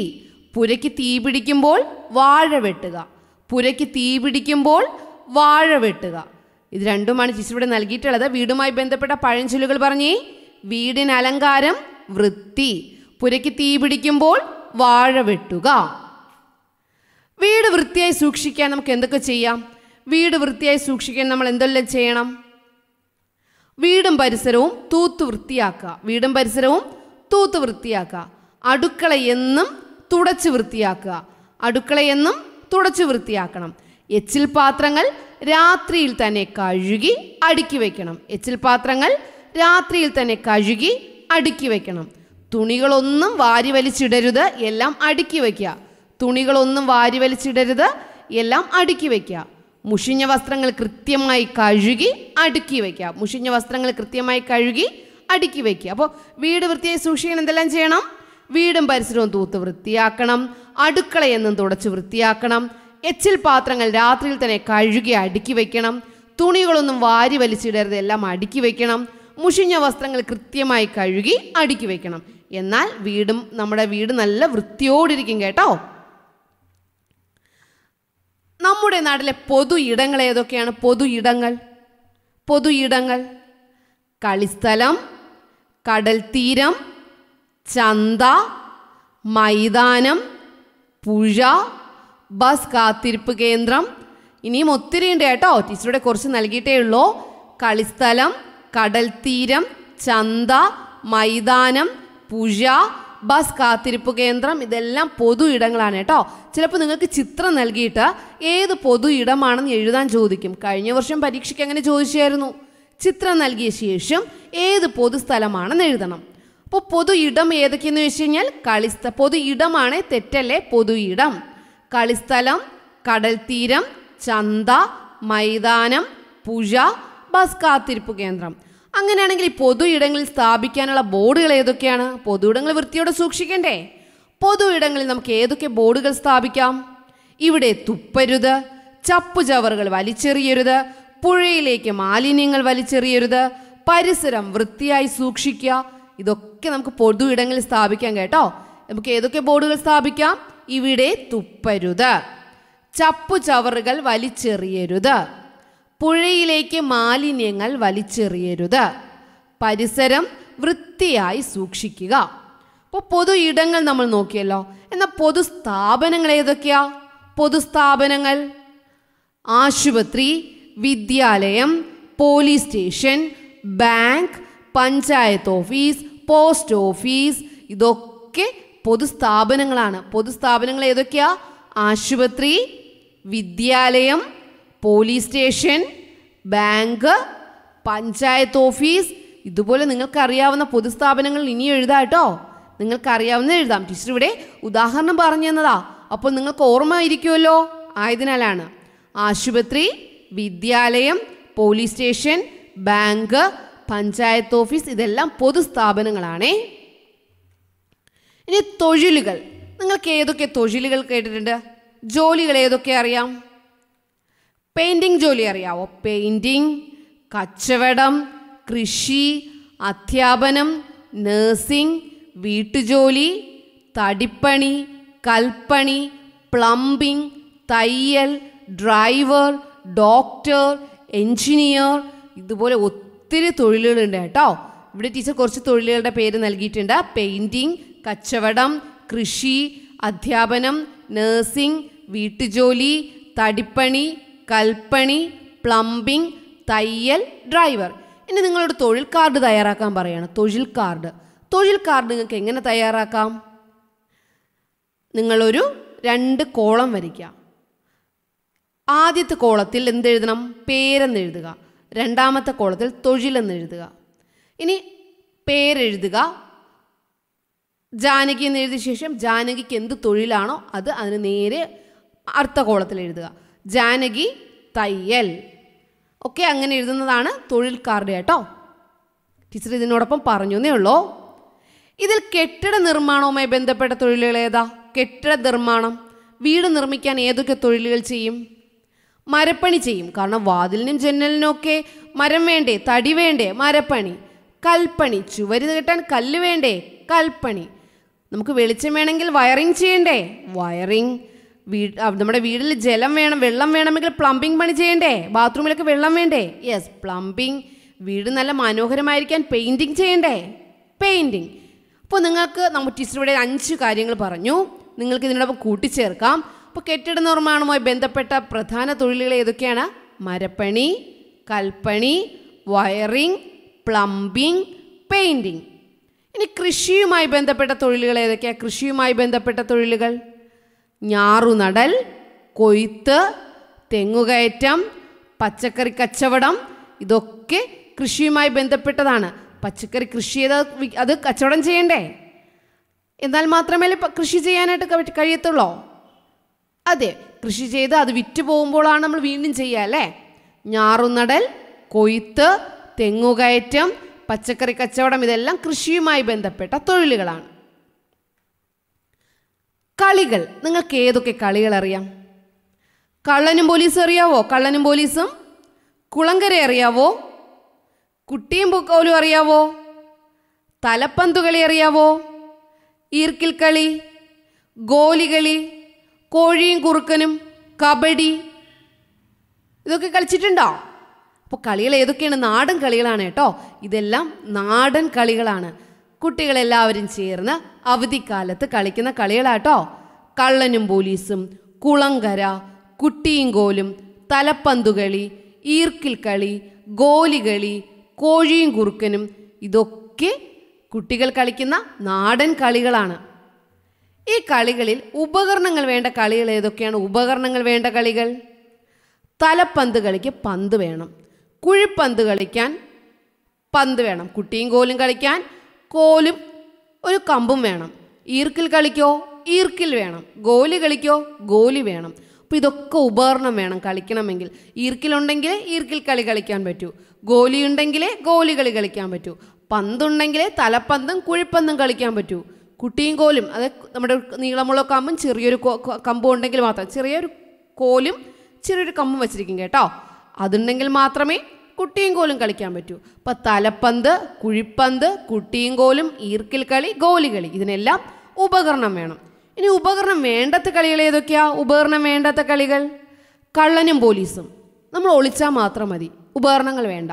പുരയ്ക്ക് തീ പിടിക്കുമ്പോൾ വാഴ വെട്ടുക പുരയ്ക്ക് തീ പിടിക്കുമ്പോൾ വാഴ വെട്ടുക ഇത് രണ്ടുമാണ് ചിസ് ഇവിടെ നൽകിയിട്ടുള്ളത് വീടുമായി ബന്ധപ്പെട്ട പഴഞ്ചൊല്ലുകൾ പറഞ്ഞേ വീടിന് അലങ്കാരം വൃത്തി പുരയ്ക്ക് തീ പിടിക്കുമ്പോൾ വാഴ വെട്ടുക വീട് വൃത്തിയായി സൂക്ഷിക്കാൻ നമുക്ക് എന്തൊക്കെ ചെയ്യാം വീട് വൃത്തിയായി സൂക്ഷിക്കാൻ നമ്മൾ എന്തെല്ലാം ചെയ്യണം വീടും പരിസരവും തൂത്തു വൃത്തിയാക്കുക വീടും പരിസരവും തൂത്ത് വൃത്തിയാക്കുക അടുക്കളയെന്നും തുടച്ച് വൃത്തിയാക്കുക അടുക്കളയെന്നും തുടച്ച് വൃത്തിയാക്കണം എച്ചിൽ പാത്രങ്ങൾ രാത്രിയിൽ തന്നെ കഴുകി അടുക്കി വയ്ക്കണം എച്ചിൽ പാത്രങ്ങൾ രാത്രിയിൽ തന്നെ കഴുകി അടുക്കി വയ്ക്കണം തുണികളൊന്നും വാരി വലിച്ചിടരുത് എല്ലാം അടുക്കി വയ്ക്കുക തുണികളൊന്നും വാരി വലിച്ചിടരുത് എല്ലാം അടുക്കി വയ്ക്കുക മുഷിഞ്ഞ വസ്ത്രങ്ങൾ കൃത്യമായി കഴുകി അടുക്കി വയ്ക്കുക മുഷിഞ്ഞ വസ്ത്രങ്ങൾ കൃത്യമായി കഴുകി അടുക്കി വയ്ക്കുക അപ്പോൾ വീട് വൃത്തിയായി സൂക്ഷിക്കണം എന്തെല്ലാം ചെയ്യണം വീടും പരിസരവും തൂത്ത് വൃത്തിയാക്കണം അടുക്കളയെന്നും തുടച്ച് വൃത്തിയാക്കണം എച്ചിൽ പാത്രങ്ങൾ രാത്രിയിൽ തന്നെ കഴുകി അടുക്കി വയ്ക്കണം തുണികളൊന്നും വാരി വലിച്ചിടരുത് എല്ലാം അടുക്കി വയ്ക്കണം മുഷിഞ്ഞ വസ്ത്രങ്ങൾ കൃത്യമായി കഴുകി അടുക്കി വയ്ക്കണം എന്നാൽ വീടും നമ്മുടെ വീട് നല്ല വൃത്തിയോടിരിക്കും കേട്ടോ നമ്മുടെ നാട്ടിലെ പൊതു ഇടങ്ങൾ ഏതൊക്കെയാണ് പൊതു ഇടങ്ങൾ പൊതു ഇടങ്ങൾ കളിസ്ഥലം കടൽ തീരം ചന്ത മൈതാനം പുഴ ബസ് കാത്തിരിപ്പ് കേന്ദ്രം ഇനിയും ഒത്തിരി ഉണ്ട് കേട്ടോ ടീച്ചറുടെ കുറച്ച് നൽകിയിട്ടേ ഉള്ളൂ കളിസ്ഥലം കടൽ തീരം ചന്ത മൈതാനം പുഴ ബസ് കാത്തിരിപ്പ് കേന്ദ്രം ഇതെല്ലാം പൊതു ഇടങ്ങളാണ് കേട്ടോ ചിലപ്പോൾ നിങ്ങൾക്ക് ചിത്രം നൽകിയിട്ട് ഏത് പൊതു ഇടമാണെന്ന് എഴുതാൻ ചോദിക്കും കഴിഞ്ഞ വർഷം പരീക്ഷയ്ക്ക് അങ്ങനെ ചോദിച്ചായിരുന്നു ചിത്രം നൽകിയ ശേഷം ഏത് പൊതുസ്ഥലമാണെന്ന് എഴുതണം അപ്പോൾ പൊതു ഇടം ഏതൊക്കെയെന്ന് വെച്ച് കഴിഞ്ഞാൽ കളിസ്ഥ പൊതു ഇടമാണ് തെറ്റല്ലേ പൊതു ഇടം കളിസ്ഥലം കടൽ തീരം ചന്ത മൈതാനം പുഴ ബസ് കാത്തിരിപ്പ് കേന്ദ്രം അങ്ങനെയാണെങ്കിൽ പൊതു ഇടങ്ങളിൽ സ്ഥാപിക്കാനുള്ള ബോർഡുകൾ ഏതൊക്കെയാണ് പൊതു ഇടങ്ങൾ വൃത്തിയോടെ സൂക്ഷിക്കണ്ടേ പൊതു ഇടങ്ങളിൽ നമുക്ക് ഏതൊക്കെ ബോർഡുകൾ സ്ഥാപിക്കാം ഇവിടെ തുപ്പരുത് ചപ്പുചവറുകൾ വലിച്ചെറിയരുത് പുഴയിലേക്ക് മാലിന്യങ്ങൾ വലിച്ചെറിയരുത് പരിസരം വൃത്തിയായി സൂക്ഷിക്കുക ഇതൊക്കെ നമുക്ക് പൊതു ഇടങ്ങളിൽ സ്ഥാപിക്കാം കേട്ടോ നമുക്ക് ഏതൊക്കെ ബോർഡുകൾ സ്ഥാപിക്കാം ഇവിടെ തുപ്പരുത് ചപ്പുചവറുകൾ വലിച്ചെറിയരുത് പുഴയിലേക്ക് മാലിന്യങ്ങൾ വലിച്ചെറിയരുത് പരിസരം വൃത്തിയായി സൂക്ഷിക്കുക അപ്പോൾ പൊതു ഇടങ്ങൾ നമ്മൾ നോക്കിയല്ലോ എന്നാൽ പൊതുസ്ഥാപനങ്ങൾ ഏതൊക്കെയാ പൊതുസ്ഥാപനങ്ങൾ ആശുപത്രി വിദ്യാലയം police station bank panchayat office post office ഇതൊക്കെ പൊതുസ്ഥാപനങ്ങളാണ് പൊതുസ്ഥാപനങ്ങൾ ഏതൊക്കെയാ ആശുപത്രി വിദ്യാലയം police station bank panchayat office ഇതുപോലെ നിങ്ങൾക്കറിയാവുന്ന പൊതുസ്ഥാപനങ്ങൾ ഇനി എഴുതാം കേട്ടോ നിങ്ങൾക്കറിയാവുന്ന എഴുതാം ടീച്ചർ ഇവിടെ ഉദാഹരണം പറഞ്ഞു തന്നതാ അപ്പോൾ നിങ്ങൾക്ക് ഓർമ്മ ഇരിക്കുമല്ലോ ആയതിനാലാണ് ആശുപത്രി വിദ്യാലയം police station bank panchayat office ഇതെല്ലാം പൊതുസ്ഥാപനങ്ങളാണേ ഇനി തൊഴിലുകൾ നിങ്ങൾക്ക് ഏതൊക്കെ തൊഴിലുകൾ കേട്ടിട്ടുണ്ട് ജോലികൾ ഏതൊക്കെ അറിയാം പെയിന്റിംഗ് ജോലി അറിയാവോ പെയിന്റിംഗ് കച്ചവടം കൃഷി അധ്യാപനം നേഴ്സിംഗ് വീട്ടുജോലി തടിപ്പണി കൽപ്പണി പ്ലംബിംഗ് തയ്യൽ ഡ്രൈവർ ഡോക്ടർ എഞ്ചിനീയർ ഇതുപോലെ ഒത്തിരി തൊഴിലുകളുണ്ട് കേട്ടോ ഇവിടെ ടീച്ചർ കുറച്ച് തൊഴിലുകളുടെ പേര് നൽകിയിട്ടുണ്ട് പെയിൻറ്റിങ് കച്ചവടം കൃഷി അധ്യാപനം നേഴ്സിംഗ് വീട്ടുജോലി തടിപ്പണി കൽപ്പണി പ്ലംബിംഗ് തയ്യൽ ഡ്രൈവർ ഇനി നിങ്ങളൊരു തൊഴിൽ കാർഡ് തയ്യാറാക്കാൻ പറയാണ് തൊഴിൽ കാർഡ് തൊഴിൽ കാർഡ് നിങ്ങൾക്ക് എങ്ങനെ തയ്യാറാക്കാം നിങ്ങളൊരു രണ്ട് കോളം വരയ്ക്കുക ആദ്യത്തെ കോളത്തിൽ എന്തെഴുതണം പേരെന്നെഴുതുക രണ്ടാമത്തെ കോളത്തിൽ തൊഴിലെന്നെഴുതുക ഇനി പേരെഴുതുക ജാനകി എന്ന് എഴുതിയ ശേഷം ജാനകിക്ക് എന്ത് തൊഴിലാണോ അത് അതിന് നേരെ അർത്ഥ കോളത്തിൽ എഴുതുക ജാനകി തയ്യൽ ഒക്കെ അങ്ങനെ എഴുതുന്നതാണ് തൊഴിൽ കേട്ടോ ടീച്ചർ ഇതിനോടൊപ്പം പറഞ്ഞു എന്നേ ഉള്ളൂ ഇതിൽ കെട്ടിട നിർമ്മാണവുമായി ബന്ധപ്പെട്ട തൊഴിലുകൾ ഏതാ കെട്ടിട നിർമ്മാണം വീട് നിർമ്മിക്കാൻ ഏതൊക്കെ തൊഴിലുകൾ ചെയ്യും മരപ്പണി ചെയ്യും കാരണം വാതിലിനും ജനലിനും ഒക്കെ മരം വേണ്ടേ തടി വേണ്ടേ മരപ്പണി കൽപ്പണി ചുവര് കെട്ടാൻ കല്ല് വേണ്ടേ കൽപ്പണി നമുക്ക് വെളിച്ചം വേണമെങ്കിൽ വയറിങ് ചെയ്യണ്ടേ വയറിങ് വീട് നമ്മുടെ വീട്ടിൽ ജലം വേണം വെള്ളം വേണമെങ്കിൽ പ്ലംബിംഗ് പണി ചെയ്യണ്ടേ ബാത്റൂമിലൊക്കെ വെള്ളം വേണ്ടേ യെസ് പ്ലംബിംഗ് വീട് നല്ല മനോഹരമായിരിക്കാൻ പെയിൻറ്റിങ് ചെയ്യണ്ടേ പെയിൻറ്റിങ് അപ്പോൾ നിങ്ങൾക്ക് നമ്മൾ ടീച്ചറിവിടെ അഞ്ച് കാര്യങ്ങൾ പറഞ്ഞു നിങ്ങൾക്ക് ഇതിനോടൊപ്പം കൂട്ടിച്ചേർക്കാം അപ്പോൾ കെട്ടിട നിർമ്മാണവുമായി ബന്ധപ്പെട്ട പ്രധാന തൊഴിലുകൾ ഏതൊക്കെയാണ് മരപ്പണി കൽപ്പണി വയറിംഗ് പ്ലംബിംഗ് പെയിൻറ്റിങ് ഇനി കൃഷിയുമായി ബന്ധപ്പെട്ട തൊഴിലുകൾ ഏതൊക്കെയാണ് കൃഷിയുമായി ബന്ധപ്പെട്ട തൊഴിലുകൾ ഞാറുനടൽ കൊയ്ത്ത് തെങ്ങുകയറ്റം പച്ചക്കറി കച്ചവടം ഇതൊക്കെ കൃഷിയുമായി ബന്ധപ്പെട്ടതാണ് പച്ചക്കറി കൃഷി ചെയ്ത് അത് കച്ചവടം ചെയ്യണ്ടേ എന്നാൽ മാത്രമേ കൃഷി ചെയ്യാനായിട്ട് കഴിയത്തുള്ളൂ അതെ കൃഷി ചെയ്ത് അത് വിറ്റ് പോകുമ്പോഴാണ് നമ്മൾ വീണ്ടും ചെയ്യുക അല്ലേ ഞാറുനടൽ കൊയ്ത്ത് തെങ്ങുകയറ്റം പച്ചക്കറി കച്ചവടം ഇതെല്ലാം കൃഷിയുമായി ബന്ധപ്പെട്ട തൊഴിലുകളാണ് കളികൾ നിങ്ങൾക്ക് ഏതൊക്കെ കളികൾ അറിയാം കള്ളനും പോലീസും അറിയാവോ കള്ളനും പോലീസും കുളങ്കര അറിയാവോ കുട്ടിയും പൂക്കോലും അറിയാവോ തലപ്പന്തുകളി അറിയാവോ ഈർക്കിൽ കളി ഗോലികളി കോഴിയും കുറുക്കനും കബഡി ഇതൊക്കെ കളിച്ചിട്ടുണ്ടോ അപ്പോൾ കളികൾ ഏതൊക്കെയാണ് നാടൻ കളികളാണ് കേട്ടോ ഇതെല്ലാം നാടൻ കളികളാണ് കുട്ടികളെല്ലാവരും ചേർന്ന് അവധിക്കാലത്ത് കളിക്കുന്ന കളികളാട്ടോ കള്ളനും പോലീസും കുളങ്കര കുട്ടിയും കോലും തലപ്പന്തുകളി ഈർക്കിൽ കളി ഗോലികളി കോഴിയും കുറുക്കനും ഇതൊക്കെ കുട്ടികൾ കളിക്കുന്ന നാടൻ കളികളാണ് ഈ കളികളിൽ ഉപകരണങ്ങൾ വേണ്ട കളികൾ ഏതൊക്കെയാണ് ഉപകരണങ്ങൾ വേണ്ട കളികൾ തലപ്പന്ത് കളിക്ക് പന്ത് വേണം കുഴിപ്പന്ത് കളിക്കാൻ പന്ത് വേണം കുട്ടിയും കോലും കളിക്കാൻ കോലും ഒരു കമ്പും വേണം ഈർക്കിൽ കളിക്കോ ഈർക്കിൽ വേണം ഗോലി കളിക്കോ ഗോലി വേണം അപ്പോൾ ഇതൊക്കെ ഉപകരണം വേണം കളിക്കണമെങ്കിൽ ഈർക്കിലുണ്ടെങ്കിൽ ഈർക്കിൽ കളി കളിക്കാൻ പറ്റൂ ഗോലി ഉണ്ടെങ്കിൽ ഗോലി കളി കളിക്കാൻ പറ്റൂ പന്തുണ്ടെങ്കിൽ തലപ്പന്തും കുഴിപ്പന്തും കളിക്കാൻ പറ്റൂ കുട്ടിയും കോലും അത് നമ്മുടെ നീളമുള്ള കമ്പും ചെറിയൊരു കമ്പും ഉണ്ടെങ്കിൽ മാത്രം ചെറിയൊരു കോലും ചെറിയൊരു കമ്പും വെച്ചിരിക്കും കേട്ടോ അതുണ്ടെങ്കിൽ മാത്രമേ കുട്ടിയും കോലും കളിക്കാൻ പറ്റൂ ഇപ്പൊ തലപ്പന്ത് കുഴിപ്പന്ത് കുട്ടിയും കോലും ഈർക്കിൽ കളി ഗോലി കളി ഇതിനെല്ലാം ഉപകരണം വേണം ഇനി ഉപകരണം വേണ്ടാത്ത കളികൾ ഏതൊക്കെയാ ഉപകരണം വേണ്ടാത്ത കളികൾ കള്ളനും പോലീസും നമ്മൾ ഒളിച്ചാൽ മാത്രം മതി ഉപകരണങ്ങൾ വേണ്ട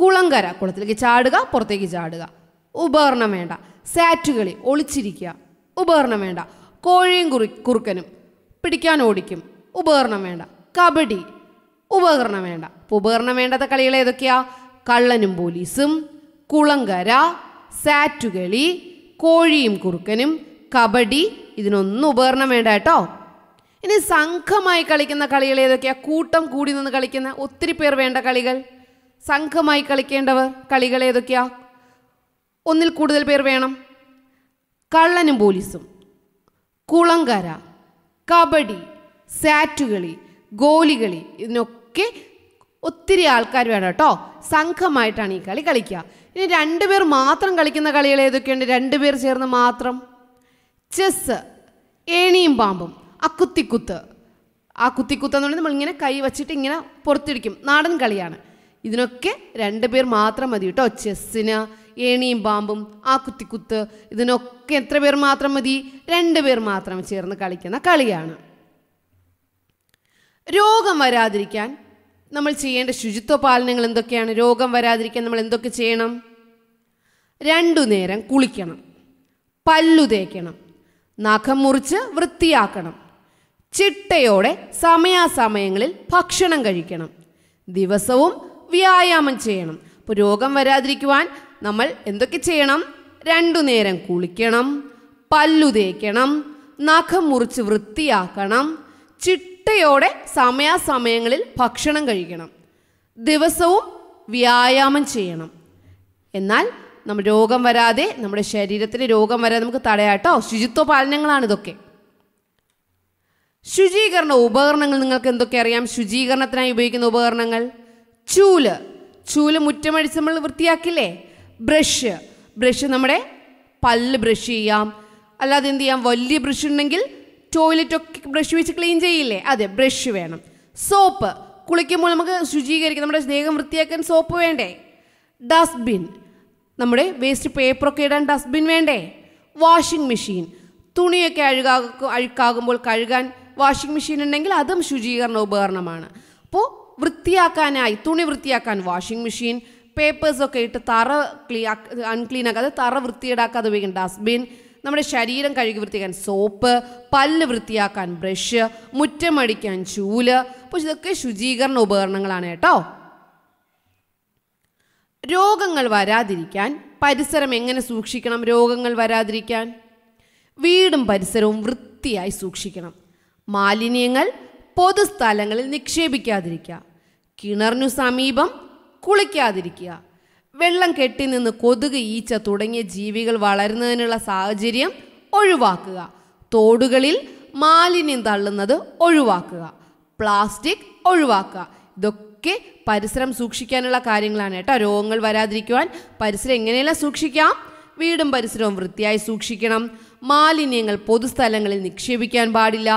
കുളങ്കര കുളത്തിലേക്ക് ചാടുക പുറത്തേക്ക് ചാടുക ഉപകരണം വേണ്ട സാറ്റുകളി ഒളിച്ചിരിക്കുക ഉപകരണം വേണ്ട കോഴിയും കുറി കുറുക്കനും പിടിക്കാൻ ഓടിക്കും ഉപകരണം വേണ്ട കബഡി ഉപകരണം വേണ്ട അപ്പോൾ ഉപകരണം വേണ്ടാത്ത കളികൾ ഏതൊക്കെയാ കള്ളനും പോലീസും കുളങ്കര സാറ്റുകളി കോഴിയും കുറുക്കനും കബഡി ഇതിനൊന്നും ഉപകരണം വേണ്ട കേട്ടോ ഇനി സംഘമായി കളിക്കുന്ന കളികൾ ഏതൊക്കെയാ കൂട്ടം കൂടി നിന്ന് കളിക്കുന്ന ഒത്തിരി പേർ വേണ്ട കളികൾ സംഘമായി കളിക്കേണ്ടവർ കളികൾ ഏതൊക്കെയാ ഒന്നിൽ കൂടുതൽ പേർ വേണം കള്ളനും പോലീസും കുളങ്കര കബഡി സാറ്റുകളി ഗോലികളി ഇതിനൊക്കെ ഒക്കെ ഒത്തിരി ആൾക്കാർ വേണം കേട്ടോ സംഘമായിട്ടാണ് ഈ കളി കളിക്കുക ഇനി രണ്ടുപേർ മാത്രം കളിക്കുന്ന കളികൾ ഏതൊക്കെയുണ്ട് രണ്ടുപേർ ചേർന്ന് മാത്രം ചെസ്സ് ഏണിയും പാമ്പും ആ കുത്തിക്കുത്ത് ആ കുത്തിക്കുത്ത് എന്ന് പറഞ്ഞാൽ നമ്മളിങ്ങനെ കൈ വച്ചിട്ട് ഇങ്ങനെ പുറത്തിടിക്കും നാടൻ കളിയാണ് ഇതിനൊക്കെ രണ്ട് പേർ മാത്രം മതി കേട്ടോ ചെസ്സിന് ഏണിയും പാമ്പും ആ കുത്തിക്കുത്ത് ഇതിനൊക്കെ എത്ര പേർ മാത്രം മതി രണ്ട് പേർ മാത്രം ചേർന്ന് കളിക്കുന്ന കളിയാണ് രോഗം വരാതിരിക്കാൻ നമ്മൾ ചെയ്യേണ്ട ശുചിത്വ പാലനങ്ങൾ എന്തൊക്കെയാണ് രോഗം വരാതിരിക്കാൻ നമ്മൾ എന്തൊക്കെ ചെയ്യണം രണ്ടു നേരം കുളിക്കണം പല്ലു തേക്കണം നഖം മുറിച്ച് വൃത്തിയാക്കണം ചിട്ടയോടെ സമയാസമയങ്ങളിൽ ഭക്ഷണം കഴിക്കണം ദിവസവും വ്യായാമം ചെയ്യണം അപ്പോൾ രോഗം വരാതിരിക്കുവാൻ നമ്മൾ എന്തൊക്കെ ചെയ്യണം രണ്ടു നേരം കുളിക്കണം പല്ലു തേക്കണം നഖം മുറിച്ച് വൃത്തിയാക്കണം ചിട്ട ചിട്ടയോടെ സമയാസമയങ്ങളിൽ ഭക്ഷണം കഴിക്കണം ദിവസവും വ്യായാമം ചെയ്യണം എന്നാൽ നമ്മൾ രോഗം വരാതെ നമ്മുടെ ശരീരത്തിന് രോഗം വരാതെ നമുക്ക് തടയാട്ടോ ശുചിത്വ പാലനങ്ങളാണ് ഇതൊക്കെ ശുചീകരണ ഉപകരണങ്ങൾ നിങ്ങൾക്ക് എന്തൊക്കെ അറിയാം ശുചീകരണത്തിനായി ഉപയോഗിക്കുന്ന ഉപകരണങ്ങൾ ചൂല് ചൂല് മുറ്റമടിച്ച് നമ്മൾ വൃത്തിയാക്കില്ലേ ബ്രഷ് ബ്രഷ് നമ്മുടെ പല്ല് ബ്രഷ് ചെയ്യാം അല്ലാതെ എന്ത് ചെയ്യാം വലിയ ബ്രഷ് ഉണ്ടെങ്കിൽ ടോയ്ലറ്റൊക്കെ ബ്രഷ് വെച്ച് ക്ലീൻ ചെയ്യില്ലേ അതെ ബ്രഷ് വേണം സോപ്പ് കുളിക്കുമ്പോൾ നമുക്ക് ശുചീകരിക്കാം നമ്മുടെ സ്നേഹം വൃത്തിയാക്കാൻ സോപ്പ് വേണ്ടേ ഡസ്റ്റ്ബിൻ നമ്മുടെ വേസ്റ്റ് പേപ്പറൊക്കെ ഇടാൻ ഡസ്റ്റ്ബിൻ വേണ്ടേ വാഷിംഗ് മെഷീൻ തുണിയൊക്കെ അഴുകാ അഴുക്കാകുമ്പോൾ കഴുകാൻ വാഷിംഗ് മെഷീൻ ഉണ്ടെങ്കിൽ അതും ശുചീകരണ ഉപകരണമാണ് അപ്പോൾ വൃത്തിയാക്കാനായി തുണി വൃത്തിയാക്കാൻ വാഷിംഗ് മെഷീൻ പേപ്പേഴ്സൊക്കെ ഇട്ട് തറ ക്ലീ അൺക്ലീൻ ആക്കാതെ തറ വൃത്തിയേടാക്കാതെ ഉപയോഗിക്കും ഡസ്റ്റ്ബിൻ നമ്മുടെ ശരീരം കഴുകി വൃത്തിയാക്കാൻ സോപ്പ് പല്ല് വൃത്തിയാക്കാൻ ബ്രഷ് മുറ്റമടിക്കാൻ ചൂല് അപ്പോൾ ഇതൊക്കെ ശുചീകരണ ഉപകരണങ്ങളാണ് കേട്ടോ രോഗങ്ങൾ വരാതിരിക്കാൻ പരിസരം എങ്ങനെ സൂക്ഷിക്കണം രോഗങ്ങൾ വരാതിരിക്കാൻ വീടും പരിസരവും വൃത്തിയായി സൂക്ഷിക്കണം മാലിന്യങ്ങൾ പൊതുസ്ഥലങ്ങളിൽ നിക്ഷേപിക്കാതിരിക്കുക കിണറിനു സമീപം കുളിക്കാതിരിക്കുക വെള്ളം കെട്ടി നിന്ന് കൊതുക് ഈച്ച തുടങ്ങിയ ജീവികൾ വളരുന്നതിനുള്ള സാഹചര്യം ഒഴിവാക്കുക തോടുകളിൽ മാലിന്യം തള്ളുന്നത് ഒഴിവാക്കുക പ്ലാസ്റ്റിക് ഒഴിവാക്കുക ഇതൊക്കെ പരിസരം സൂക്ഷിക്കാനുള്ള കാര്യങ്ങളാണ് കേട്ടോ രോഗങ്ങൾ വരാതിരിക്കുവാൻ പരിസരം എങ്ങനെയല്ല സൂക്ഷിക്കാം വീടും പരിസരവും വൃത്തിയായി സൂക്ഷിക്കണം മാലിന്യങ്ങൾ പൊതുസ്ഥലങ്ങളിൽ നിക്ഷേപിക്കാൻ പാടില്ല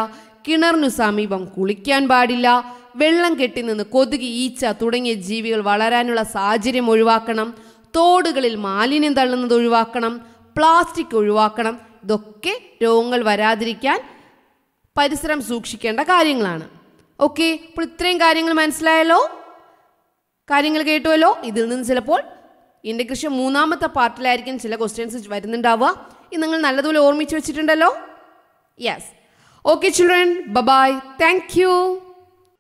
കിണറിനു സമീപം കുളിക്കാൻ പാടില്ല വെള്ളം കെട്ടി നിന്ന് കൊതുകി ഈച്ച തുടങ്ങിയ ജീവികൾ വളരാനുള്ള സാഹചര്യം ഒഴിവാക്കണം തോടുകളിൽ മാലിന്യം തള്ളുന്നത് ഒഴിവാക്കണം പ്ലാസ്റ്റിക് ഒഴിവാക്കണം ഇതൊക്കെ രോഗങ്ങൾ വരാതിരിക്കാൻ പരിസരം സൂക്ഷിക്കേണ്ട കാര്യങ്ങളാണ് ഓക്കെ അപ്പോൾ ഇത്രയും കാര്യങ്ങൾ മനസ്സിലായല്ലോ കാര്യങ്ങൾ കേട്ടുവല്ലോ ഇതിൽ നിന്ന് ചിലപ്പോൾ ഇൻ്റഗ്രേഷൻ മൂന്നാമത്തെ പാർട്ടിലായിരിക്കും ചില ക്വസ്റ്റ്യൻസ് വരുന്നുണ്ടാവുക ഇത് നിങ്ങൾ നല്ലതുപോലെ ഓർമ്മിച്ച് വെച്ചിട്ടുണ്ടല്ലോ yes okay children bye bye thank you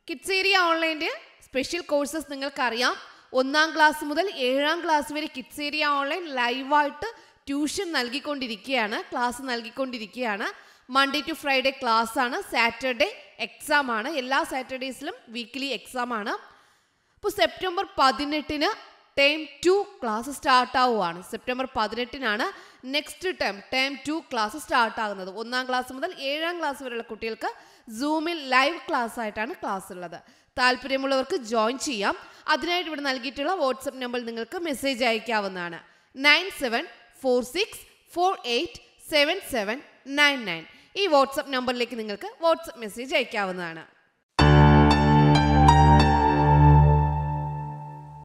kids area ഓൺലൈൻ്റെ സ്പെഷ്യൽ കോഴ്സസ് നിങ്ങൾക്കറിയാം ഒന്നാം ക്ലാസ് മുതൽ ഏഴാം ക്ലാസ് വരെ കിഡ്സ് ഏരിയ ഓൺലൈൻ ലൈവായിട്ട് ട്യൂഷൻ നൽകിക്കൊണ്ടിരിക്കുകയാണ് ക്ലാസ് നൽകിക്കൊണ്ടിരിക്കുകയാണ് മൺഡേ ടു ഫ്രൈഡേ ക്ലാസ് ആണ് സാറ്റർഡേ എക്സാം ആണ് എല്ലാ സാറ്റർഡേസിലും വീക്ക്ലി എക്സാം ആണ് അപ്പോൾ സെപ്റ്റംബർ പതിനെട്ടിന് ടൈം ടു ക്ലാസ് സ്റ്റാർട്ട് ആവുകയാണ് സെപ്റ്റംബർ പതിനെട്ടിനാണ് next term term two class start ആകുന്നത് ഒന്നാം ക്ലാസ് മുതൽ ഏഴാം ക്ലാസ് വരെയുള്ള കുട്ടികൾക്ക് സൂമിൽ ലൈവ് ക്ലാസ് ആയിട്ടാണ് ക്ലാസ് ഉള്ളത് താല്പര്യമുള്ളവർക്ക് ജോയിൻ ചെയ്യാം അതിനായിട്ട് ഇവിടെ നൽകിയിട്ടുള്ള വാട്സപ്പ് നമ്പർ നിങ്ങൾക്ക് മെസ്സേജ് അയക്കാവുന്നതാണ് nine seven four six four eight seven seven nine nine ഈ വാട്സപ്പ് നമ്പറിലേക്ക് നിങ്ങൾക്ക് വാട്സപ്പ് മെസ്സേജ് അയക്കാവുന്നതാണ്